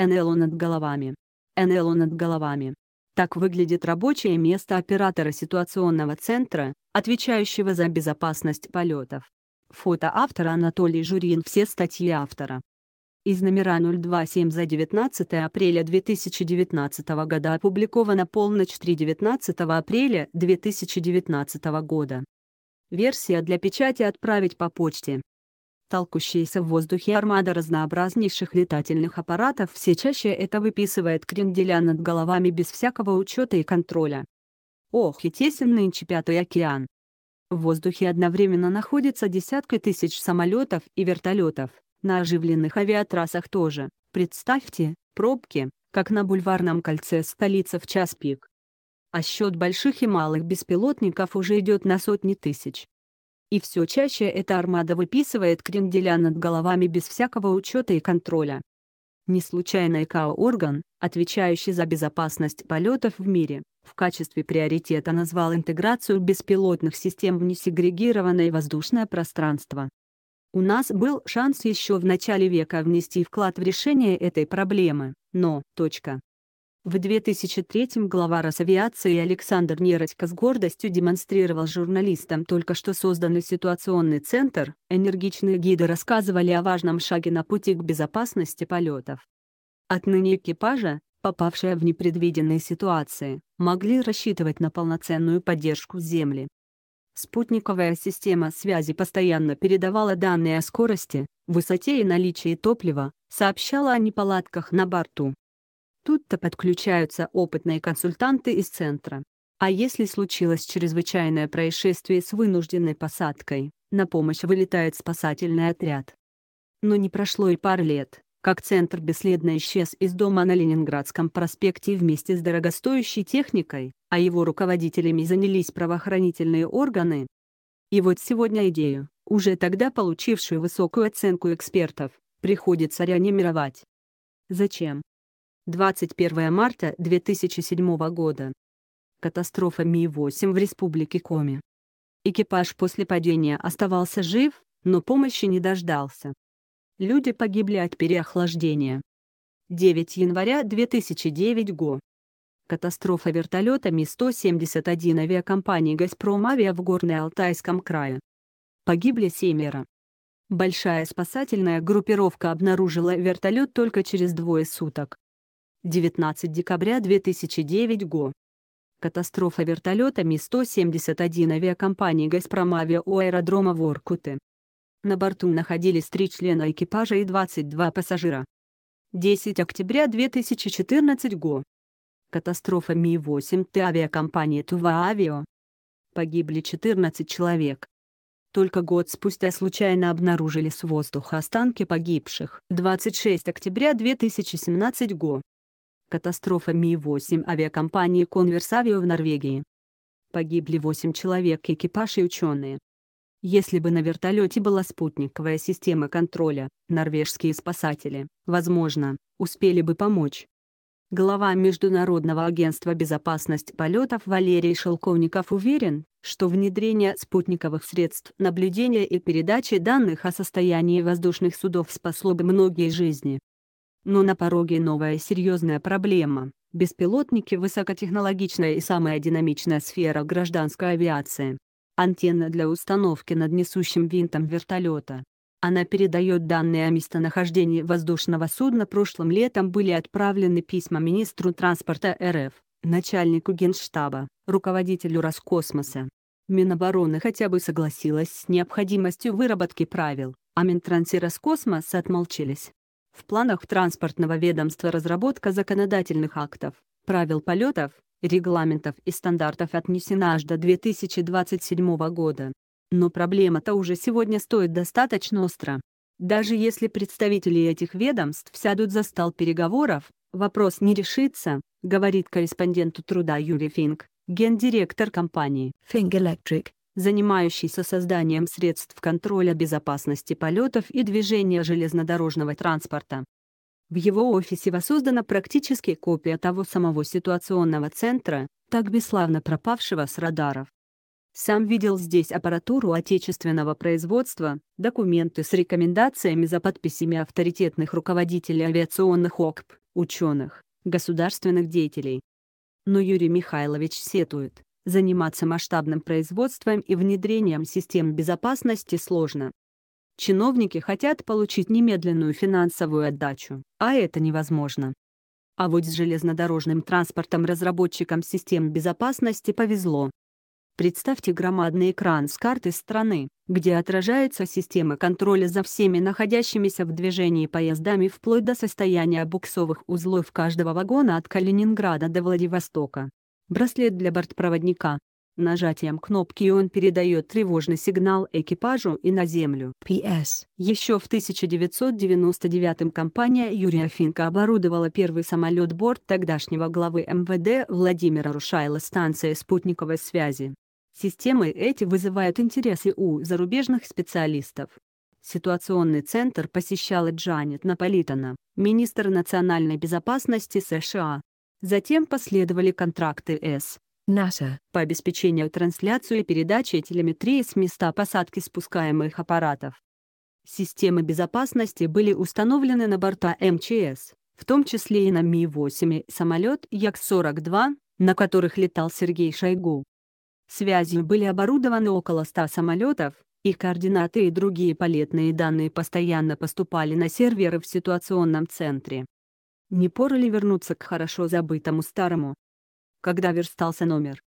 НЛО над головами. НЛО над головами. Так выглядит рабочее место оператора ситуационного центра, отвечающего за безопасность полетов. Фото автора Анатолий Журин Все статьи автора. Из номера 027 за 19 апреля 2019 года опубликовано полночь 3 19 апреля 2019 года. Версия для печати отправить по почте толкущаяся в воздухе армада разнообразнейших летательных аппаратов все чаще это выписывает кренделя над головами без всякого учета и контроля. Ох и тесен нынче Пятый океан. В воздухе одновременно находится десятка тысяч самолетов и вертолетов, на оживленных авиатрассах тоже. Представьте, пробки, как на бульварном кольце столица в час пик. А счет больших и малых беспилотников уже идет на сотни тысяч. И все чаще эта армада выписывает кренделя над головами без всякого учета и контроля. Не случайно ИКАО-орган, отвечающий за безопасность полетов в мире, в качестве приоритета назвал интеграцию беспилотных систем в несегрегированное воздушное пространство. У нас был шанс еще в начале века внести вклад в решение этой проблемы, но, точка, в 2003 глава Росавиации Александр Нередько с гордостью демонстрировал журналистам только что созданный ситуационный центр, энергичные гиды рассказывали о важном шаге на пути к безопасности полетов. Отныне экипажа, попавшие в непредвиденные ситуации, могли рассчитывать на полноценную поддержку Земли. Спутниковая система связи постоянно передавала данные о скорости, высоте и наличии топлива, сообщала о неполадках на борту, Тут-то подключаются опытные консультанты из центра. А если случилось чрезвычайное происшествие с вынужденной посадкой, на помощь вылетает спасательный отряд. Но не прошло и пар лет, как центр бесследно исчез из дома на Ленинградском проспекте вместе с дорогостоящей техникой, а его руководителями занялись правоохранительные органы. И вот сегодня идею, уже тогда получившую высокую оценку экспертов, приходится реанимировать. Зачем? 21 марта 2007 года. Катастрофа Ми-8 в республике Коми. Экипаж после падения оставался жив, но помощи не дождался. Люди погибли от переохлаждения. 9 января 2009 го. Катастрофа вертолета Ми-171 авиакомпании «Газпром Авиа» в Горно-Алтайском крае. Погибли семеро. Большая спасательная группировка обнаружила вертолет только через двое суток. 19 декабря 2009 ГО. Катастрофа вертолета Ми-171 авиакомпании «Газпром Авиа» у аэродрома Воркуты. На борту находились три члена экипажа и 22 пассажира. 10 октября 2014 ГО. Катастрофа Ми-8Т авиакомпании «Тува авиа. Погибли 14 человек. Только год спустя случайно обнаружили с воздуха останки погибших. 26 октября 2017 ГО. Катастрофа Ми-8 авиакомпании Конверсавио в Норвегии. Погибли 8 человек, экипаж и ученые. Если бы на вертолете была спутниковая система контроля, норвежские спасатели, возможно, успели бы помочь. Глава Международного агентства безопасности полетов Валерий Шелковников уверен, что внедрение спутниковых средств наблюдения и передачи данных о состоянии воздушных судов спасло бы многие жизни. Но на пороге новая серьезная проблема. Беспилотники — высокотехнологичная и самая динамичная сфера гражданской авиации. Антенна для установки над несущим винтом вертолета. Она передает данные о местонахождении воздушного судна. Прошлым летом были отправлены письма министру транспорта РФ, начальнику Генштаба, руководителю Роскосмоса. Минобороны хотя бы согласилась с необходимостью выработки правил, а Минтранс и Роскосмос отмолчились. В планах транспортного ведомства разработка законодательных актов, правил полетов, регламентов и стандартов отнесена аж до 2027 года. Но проблема-то уже сегодня стоит достаточно остро. Даже если представители этих ведомств сядут за стол переговоров, вопрос не решится, говорит корреспонденту труда Юрий Финг, гендиректор компании Fing Electric, занимающийся созданием средств контроля безопасности полетов и движения железнодорожного транспорта. В его офисе воссоздана практически копия того самого ситуационного центра, так бесславно пропавшего с радаров. Сам видел здесь аппаратуру отечественного производства, документы с рекомендациями за подписями авторитетных руководителей авиационных ОКП, ученых, государственных деятелей. Но Юрий Михайлович сетует, Заниматься масштабным производством и внедрением систем безопасности сложно. Чиновники хотят получить немедленную финансовую отдачу, а это невозможно. А вот с железнодорожным транспортом разработчикам систем безопасности повезло. Представьте громадный экран с карты страны, где отражается система контроля за всеми находящимися в движении поездами вплоть до состояния буксовых узлов каждого вагона от Калининграда до Владивостока. Браслет для бортпроводника. Нажатием кнопки он передает тревожный сигнал экипажу и на землю. PS. Еще в 1999 компания Юрия Финка оборудовала первый самолет-борт тогдашнего главы МВД Владимира Рушайла станции спутниковой связи. Системы эти вызывают интересы у зарубежных специалистов. Ситуационный центр посещала Джанет Наполитана, министр национальной безопасности США. Затем последовали контракты С. НАСА по обеспечению трансляции и передачи телеметрии с места посадки спускаемых аппаратов. Системы безопасности были установлены на борта МЧС, в том числе и на Ми-8 и самолет Як-42, на которых летал Сергей Шойгу. Связью были оборудованы около 100 самолетов, их координаты и другие полетные данные постоянно поступали на серверы в ситуационном центре. Не пора ли вернуться к хорошо забытому старому? Когда верстался номер?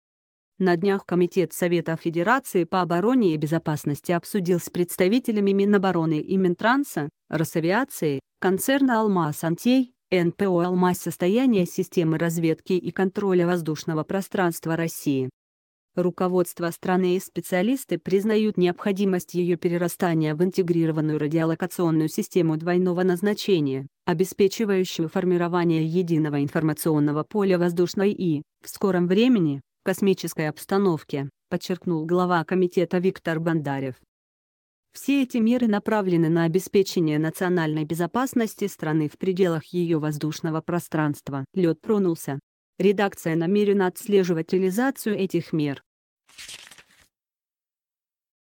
На днях Комитет Совета Федерации по обороне и безопасности обсудил с представителями Минобороны и Минтранса, Росавиации, концерна «Алмаз Антей», НПО «Алмаз» состояние системы разведки и контроля воздушного пространства России. Руководство страны и специалисты признают необходимость ее перерастания в интегрированную радиолокационную систему двойного назначения, обеспечивающую формирование единого информационного поля воздушной и, в скором времени, космической обстановки, подчеркнул глава комитета Виктор Бандарев. Все эти меры направлены на обеспечение национальной безопасности страны в пределах ее воздушного пространства. Лед тронулся, Редакция намерена отслеживать реализацию этих мер.